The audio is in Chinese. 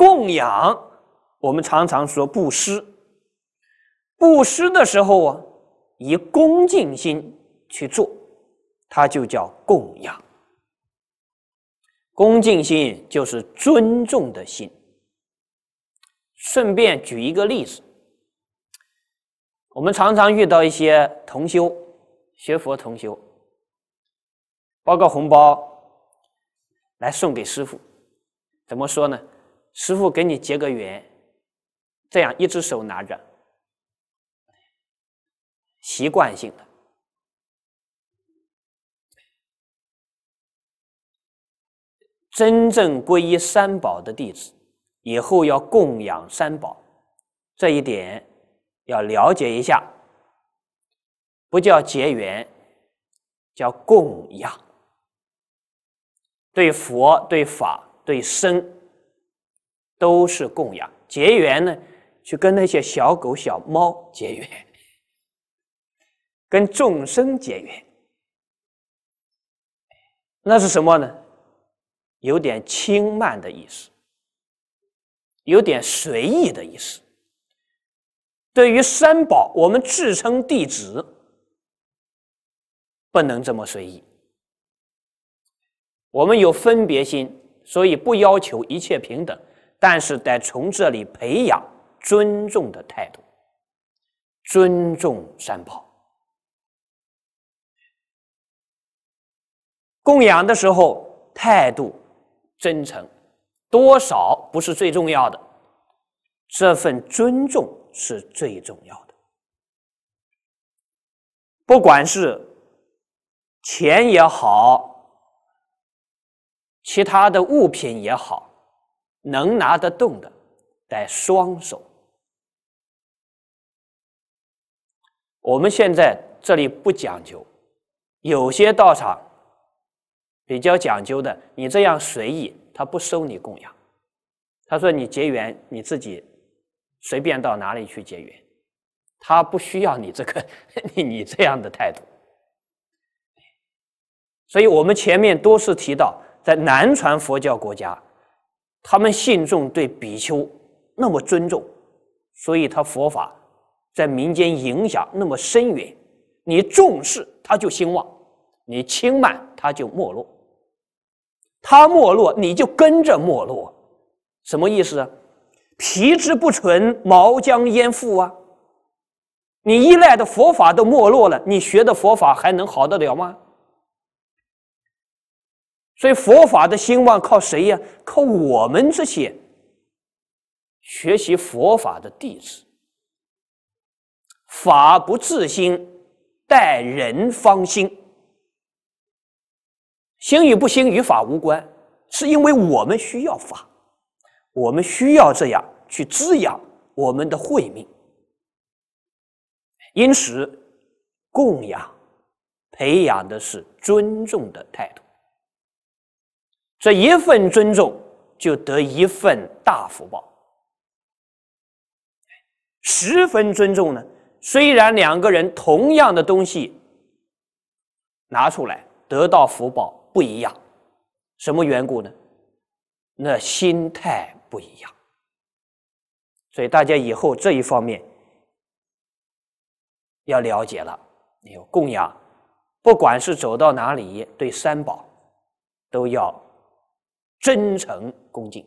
供养，我们常常说布施。布施的时候啊，以恭敬心去做，它就叫供养。恭敬心就是尊重的心。顺便举一个例子，我们常常遇到一些同修学佛同修，包个红包来送给师傅，怎么说呢？师傅给你结个缘，这样一只手拿着，习惯性的。真正皈依三宝的弟子，以后要供养三宝，这一点要了解一下。不叫结缘，叫供养。对佛、对法、对僧。都是供养结缘呢，去跟那些小狗小猫结缘，跟众生结缘，那是什么呢？有点轻慢的意思，有点随意的意思。对于三宝，我们自称弟子，不能这么随意。我们有分别心，所以不要求一切平等。但是得从这里培养尊重的态度，尊重三宝。供养的时候态度真诚，多少不是最重要的，这份尊重是最重要的。不管是钱也好，其他的物品也好。能拿得动的，带双手。我们现在这里不讲究，有些道场比较讲究的，你这样随意，他不收你供养。他说：“你结缘，你自己随便到哪里去结缘，他不需要你这个 你这样的态度。”所以，我们前面多次提到，在南传佛教国家。他们信众对比丘那么尊重，所以他佛法在民间影响那么深远。你重视他就兴旺，你轻慢他就没落。他没落，你就跟着没落。什么意思？皮之不存，毛将焉附啊？你依赖的佛法都没落了，你学的佛法还能好得了吗？所以佛法的兴旺靠谁呀？靠我们这些学习佛法的弟子。法不自兴，待人方兴。兴与不兴与法无关，是因为我们需要法，我们需要这样去滋养我们的慧命。因此，供养、培养的是尊重的态度。这一份尊重就得一份大福报，十分尊重呢。虽然两个人同样的东西拿出来，得到福报不一样，什么缘故呢？那心态不一样。所以大家以后这一方面要了解了。有供养，不管是走到哪里，对三宝都要。真诚恭敬。